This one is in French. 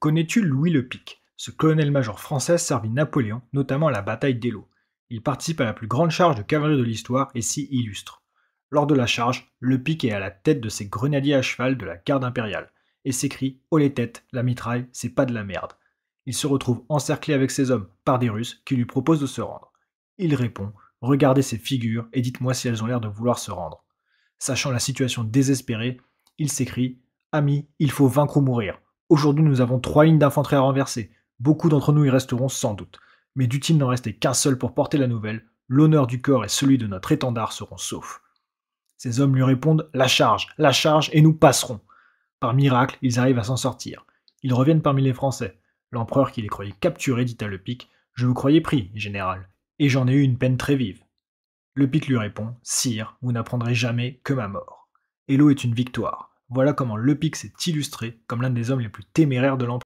Connais-tu Louis le Pic Ce colonel-major français servit Napoléon, notamment à la bataille d'Eylau. Il participe à la plus grande charge de cavalerie de l'histoire et s'y illustre. Lors de la charge, le Pic est à la tête de ses grenadiers à cheval de la garde impériale et s'écrit « Oh les têtes, la mitraille, c'est pas de la merde ». Il se retrouve encerclé avec ses hommes par des Russes qui lui proposent de se rendre. Il répond « Regardez ces figures et dites-moi si elles ont l'air de vouloir se rendre ». Sachant la situation désespérée, il s'écrit « Amis, il faut vaincre ou mourir ». Aujourd'hui, nous avons trois lignes d'infanterie à renverser. Beaucoup d'entre nous y resteront sans doute. Mais dût-il n'en rester qu'un seul pour porter la nouvelle, l'honneur du corps et celui de notre étendard seront saufs. Ces hommes lui répondent La charge, la charge, et nous passerons. Par miracle, ils arrivent à s'en sortir. Ils reviennent parmi les Français. L'empereur qui les croyait capturés dit à le Pic Je vous croyais pris, général, et j'en ai eu une peine très vive. Le Pic lui répond Sire, vous n'apprendrez jamais que ma mort. Hello est une victoire. Voilà comment Le Pic s'est illustré comme l'un des hommes les plus téméraires de l'Empire.